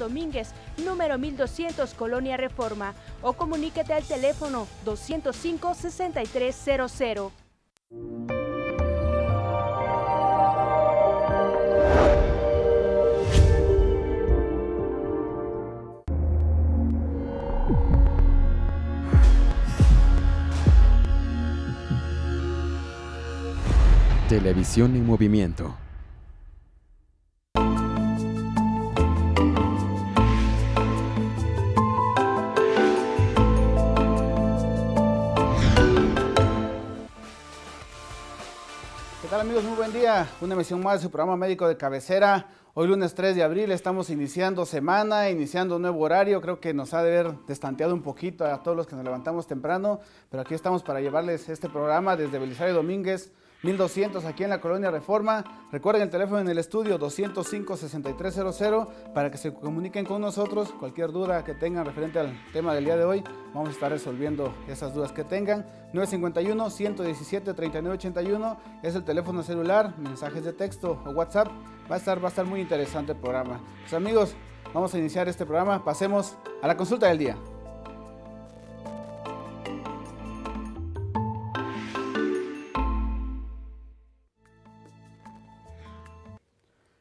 Domínguez, número 1200, Colonia Reforma, o comuníquete al teléfono 205-6300. Televisión en movimiento. Una emisión más de su programa médico de cabecera. Hoy lunes 3 de abril estamos iniciando semana, iniciando un nuevo horario. Creo que nos ha de haber destanteado un poquito a todos los que nos levantamos temprano, pero aquí estamos para llevarles este programa desde Belisario Domínguez, 1200 aquí en la Colonia Reforma. Recuerden el teléfono en el estudio 205-6300 para que se comuniquen con nosotros. Cualquier duda que tengan referente al tema del día de hoy, vamos a estar resolviendo esas dudas que tengan. 951-117-3981 es el teléfono celular, mensajes de texto o WhatsApp. Va a estar, va a estar muy interesante el programa. Pues amigos, vamos a iniciar este programa. Pasemos a la consulta del día.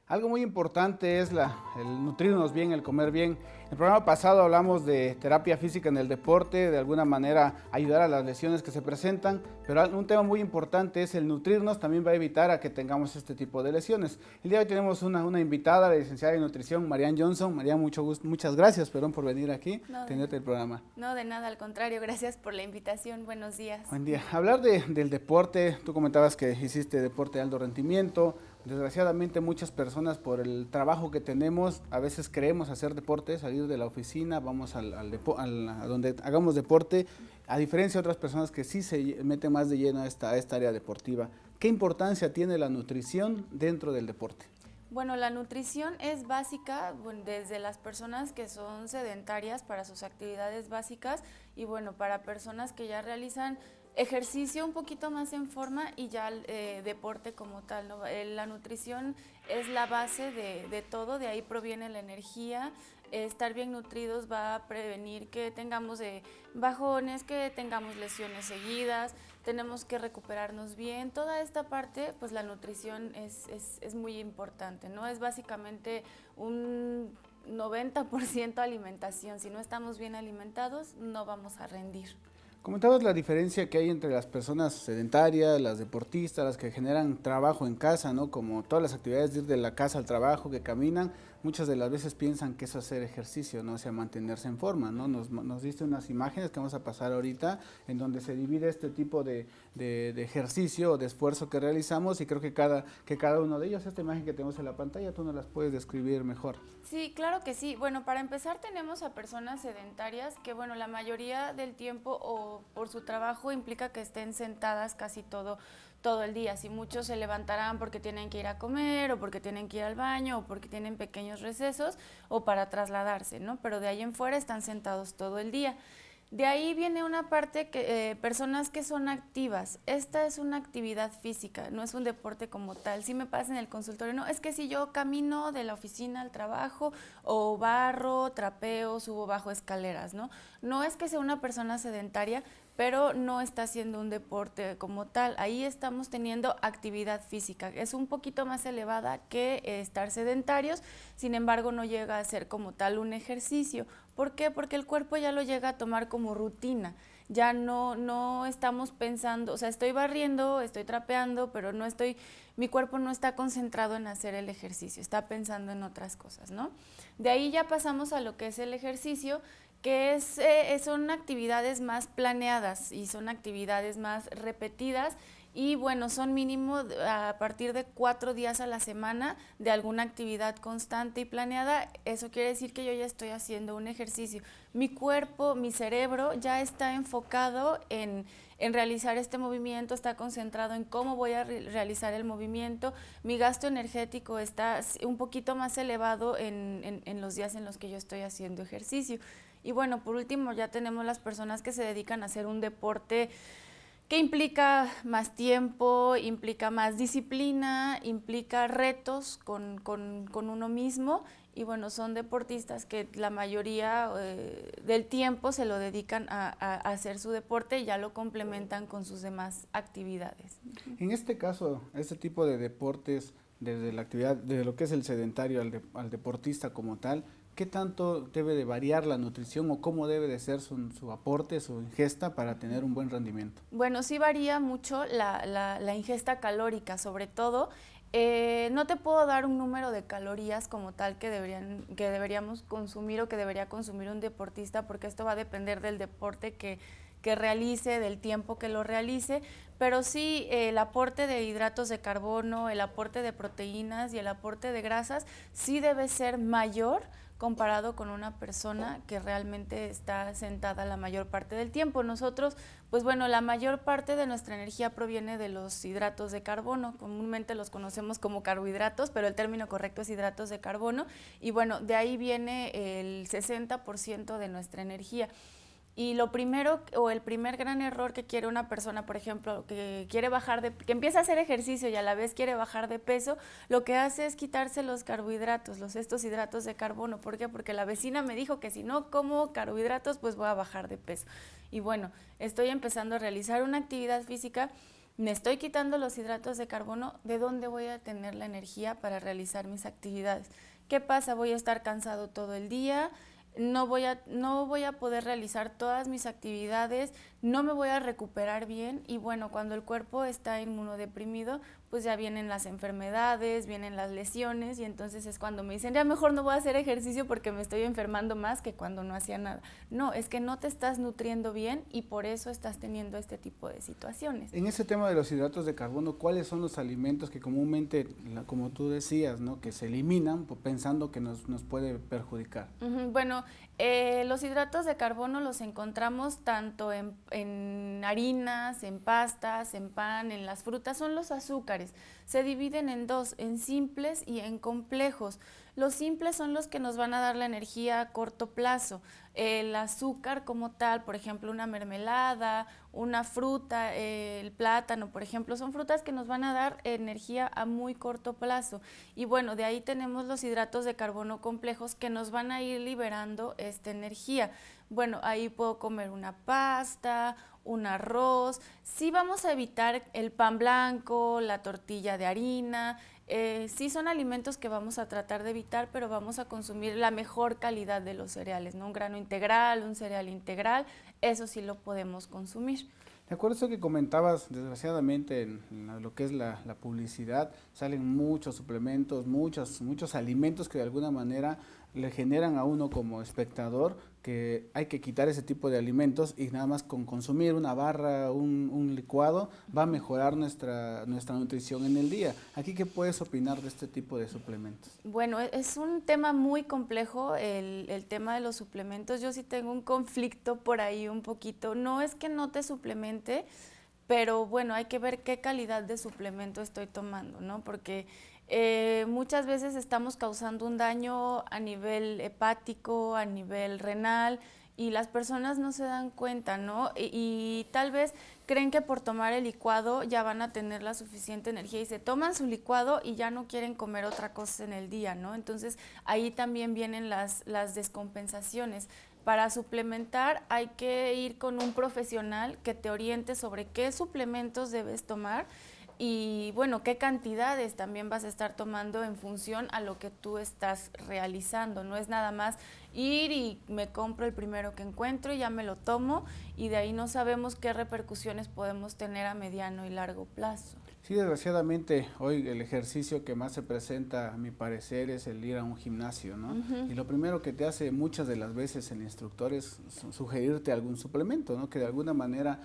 Algo muy importante es la, el nutrirnos bien, el comer bien. En el programa pasado hablamos de terapia física en el deporte, de alguna manera ayudar a las lesiones que se presentan, pero un tema muy importante es el nutrirnos, también va a evitar a que tengamos este tipo de lesiones. El día de hoy tenemos una, una invitada, la licenciada en nutrición, Marian Johnson. Marian, mucho gusto, muchas gracias perdón, por venir aquí, no, tenerte el programa. No, de nada, al contrario, gracias por la invitación, buenos días. Buen día. Hablar del deporte, tú comentabas que hiciste deporte de alto rendimiento, Desgraciadamente muchas personas por el trabajo que tenemos, a veces creemos hacer deporte, salir de la oficina, vamos al, a donde hagamos deporte, a diferencia de otras personas que sí se meten más de lleno a esta, área deportiva. ¿Qué importancia tiene la nutrición dentro del deporte? Bueno, la nutrición es básica desde las personas que son sedentarias para sus actividades básicas y bueno, para personas que ya realizan ejercicio un poquito más en forma y ya el eh, deporte como tal. Eh, la nutrición es la base de, todo, de ahí proviene la energía. Estar bien nutridos va a prevenir que tengamos eh, bajones, que tengamos lesiones seguidas, tenemos que recuperarnos bien. Toda esta parte, pues la nutrición es, es, es muy importante, ¿no? Es básicamente un 90% alimentación. Si no estamos bien alimentados, no vamos a rendir. Comentabas la diferencia que hay entre las personas sedentarias, las deportistas, las que generan trabajo en casa, ¿no? Como todas las actividades de ir de la casa al trabajo, que caminan, muchas de las veces piensan que es hacer ejercicio, ¿no? O sea, mantenerse en forma, ¿no? Nos, nos diste unas imágenes que vamos a pasar ahorita en donde se divide este tipo de, de, ejercicio o de esfuerzo que realizamos y creo que cada, que cada uno de ellos, esta imagen que tenemos en la pantalla, tú nos las puedes describir mejor. Sí, claro que sí. Bueno, para empezar tenemos a personas sedentarias que, bueno, la mayoría del tiempo o por su trabajo implica que estén sentadas casi todo todo el día. Si muchos se levantarán porque tienen que ir a comer o porque tienen que ir al baño o porque tienen pequeños recesos o para trasladarse, ¿no? Pero de ahí en fuera están sentados todo el día. De ahí viene una parte que eh, personas que son activas. Esta es una actividad física, no es un deporte como tal. Si me pasa en el consultorio, no, es que si yo camino de la oficina al trabajo o barro, trapeo, subo bajo escaleras, ¿no? No es que sea una persona sedentaria, pero no está haciendo un deporte como tal. Ahí estamos teniendo actividad física. Es un poquito más elevada que eh, estar sedentarios, sin embargo no llega a ser como tal un ejercicio. ¿Por qué? Porque el cuerpo ya lo llega a tomar como rutina. Ya no, no estamos pensando, o sea, estoy barriendo, estoy trapeando, pero no estoy, mi cuerpo no está concentrado en hacer el ejercicio, está pensando en otras cosas, ¿no? De ahí ya pasamos a lo que es el ejercicio, que es, eh, son actividades más planeadas y son actividades más repetidas y bueno, son mínimo a partir de cuatro días a la semana de alguna actividad constante y planeada. Eso quiere decir que yo ya estoy haciendo un ejercicio. Mi cuerpo, mi cerebro ya está enfocado en, realizar este movimiento, está concentrado en cómo voy a realizar el movimiento. Mi gasto energético está un poquito más elevado en los días en los que yo estoy haciendo ejercicio. Y bueno, por último ya tenemos las personas que se dedican a hacer un deporte que implica más tiempo, implica más disciplina, implica retos con, uno mismo y bueno, son deportistas que la mayoría eh, del tiempo se lo dedican a, a, hacer su deporte y ya lo complementan con sus demás actividades. En este caso, este tipo de deportes, desde la actividad, desde lo que es el sedentario al, al deportista como tal, ¿qué tanto debe de variar la nutrición o cómo debe de ser su, su aporte, su ingesta para tener un buen rendimiento? Bueno, sí varía mucho la, la, ingesta calórica, sobre todo. Eh, no te puedo dar un número de calorías como tal que, deberían, que deberíamos consumir o que debería consumir un deportista, porque esto va a depender del deporte que, que realice, del tiempo que lo realice, pero sí eh, el aporte de hidratos de carbono, el aporte de proteínas y el aporte de grasas sí debe ser mayor comparado con una persona que realmente está sentada la mayor parte del tiempo. Nosotros, pues bueno, la mayor parte de nuestra energía proviene de los hidratos de carbono, comúnmente los conocemos como carbohidratos, pero el término correcto es hidratos de carbono, y bueno, de ahí viene el 60% de nuestra energía. Y lo primero o el primer gran error que quiere una persona, por ejemplo, que quiere bajar de que empieza a hacer ejercicio y a la vez quiere bajar de peso, lo que hace es quitarse los carbohidratos, los estos hidratos de carbono, ¿por qué? Porque la vecina me dijo que si no como carbohidratos, pues voy a bajar de peso. Y bueno, estoy empezando a realizar una actividad física me estoy quitando los hidratos de carbono, ¿de dónde voy a tener la energía para realizar mis actividades? ¿Qué pasa? Voy a estar cansado todo el día, no voy, a, no voy a poder realizar todas mis actividades, no me voy a recuperar bien y bueno, cuando el cuerpo está inmunodeprimido, pues ya vienen las enfermedades, vienen las lesiones y entonces es cuando me dicen, ya mejor no voy a hacer ejercicio porque me estoy enfermando más que cuando no hacía nada. No, es que no te estás nutriendo bien y por eso estás teniendo este tipo de situaciones. En ese tema de los hidratos de carbono, ¿cuáles son los alimentos que comúnmente, como tú decías, ¿no? que se eliminan pues, pensando que nos, puede perjudicar? Bueno, eh, los hidratos de carbono los encontramos tanto en, en, harinas, en pastas, en pan, en las frutas, son los azúcares. Se dividen en dos, en simples y en complejos. Los simples son los que nos van a dar la energía a corto plazo. El azúcar como tal, por ejemplo, una mermelada, una fruta, el plátano, por ejemplo, son frutas que nos van a dar energía a muy corto plazo. Y bueno, de ahí tenemos los hidratos de carbono complejos que nos van a ir liberando esta energía. Bueno, ahí puedo comer una pasta, un arroz. Sí vamos a evitar el pan blanco, la tortilla de harina, eh, sí son alimentos que vamos a tratar de evitar, pero vamos a consumir la mejor calidad de los cereales, ¿no? Un grano integral, un cereal integral, eso sí lo podemos consumir. De acuerdo eso que comentabas, desgraciadamente en, lo que es la, la, publicidad salen muchos suplementos, muchos, muchos alimentos que de alguna manera le generan a uno como espectador que hay que quitar ese tipo de alimentos y nada más con consumir una barra, un, licuado, va a mejorar nuestra, nuestra nutrición en el día. ¿Aquí qué puedes opinar de este tipo de suplementos? Bueno, e, es un tema muy complejo el, el tema de los suplementos. Yo sí tengo un conflicto por ahí un poquito. No es que no te suplemente, pero bueno, hay que ver qué calidad de suplemento estoy tomando, ¿no? Porque eh, muchas veces estamos causando un daño a nivel hepático, a nivel renal, y las personas no se dan cuenta, ¿no? Y, tal vez creen que por tomar el licuado ya van a tener la suficiente energía y se toman su licuado y ya no quieren comer otra cosa en el día, ¿no? Entonces ahí también vienen las, las descompensaciones. Para suplementar hay que ir con un profesional que te oriente sobre qué suplementos debes tomar y bueno, qué cantidades también vas a estar tomando en función a lo que tú estás realizando. No es nada más ir y me compro el primero que encuentro y ya me lo tomo y de ahí no sabemos qué repercusiones podemos tener a mediano y largo plazo. Sí, desgraciadamente hoy el ejercicio que más se presenta, a mi parecer, es el ir a un gimnasio, ¿no? Y lo primero que te hace muchas de las veces el instructor es sugerirte algún suplemento, ¿no? Que de alguna manera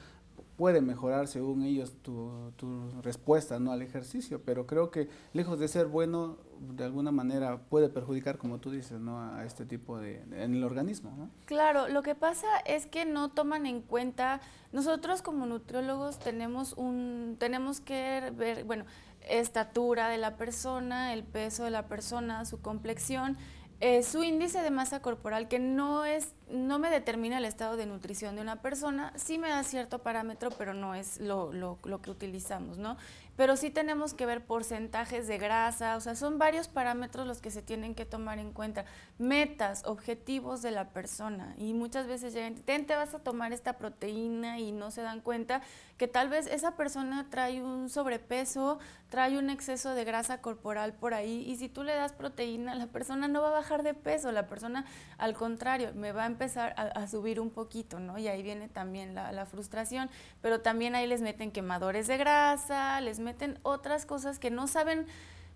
puede mejorar según ellos tu, tu, respuesta ¿no? al ejercicio, pero creo que lejos de ser bueno, de alguna manera puede perjudicar, como tú dices, ¿no? a este tipo de... en el organismo. Claro, lo que pasa es que no toman en cuenta, nosotros como nutriólogos tenemos, un, tenemos que ver, bueno, estatura de la persona, el peso de la persona, su complexión, eh, su índice de masa corporal, que no es no me determina el estado de nutrición de una persona, sí me da cierto parámetro, pero no es lo, que utilizamos, ¿no? Pero sí tenemos que ver porcentajes de grasa, o sea, son varios parámetros los que se tienen que tomar en cuenta, metas, objetivos de la persona, y muchas veces llegan, te vas a tomar esta proteína y no se dan cuenta que tal vez esa persona trae un sobrepeso, trae un exceso de grasa corporal por ahí, y si tú le das proteína, la persona no va a bajar de peso, la persona al contrario, me va a empezar a, subir un poquito, ¿no? Y ahí viene también la, frustración, pero también ahí les meten quemadores de grasa, les meten otras cosas que no saben,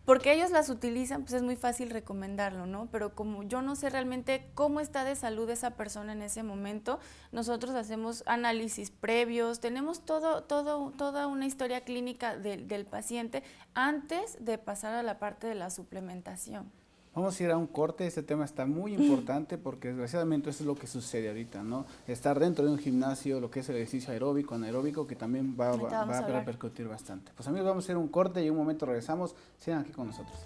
porque ellos las utilizan, pues es muy fácil recomendarlo, ¿no? Pero como yo no sé realmente cómo está de salud esa persona en ese momento, nosotros hacemos análisis previos, tenemos todo, todo, toda una historia clínica del paciente antes de pasar a la parte de la suplementación. Vamos a ir a un corte, este tema está muy importante porque desgraciadamente eso es lo que sucede ahorita, ¿no? Estar dentro de un gimnasio, lo que es el ejercicio aeróbico, anaeróbico, que también va, va, a, repercutir bastante. Pues amigos, vamos a ir a un corte y en un momento regresamos, sigan aquí con nosotros.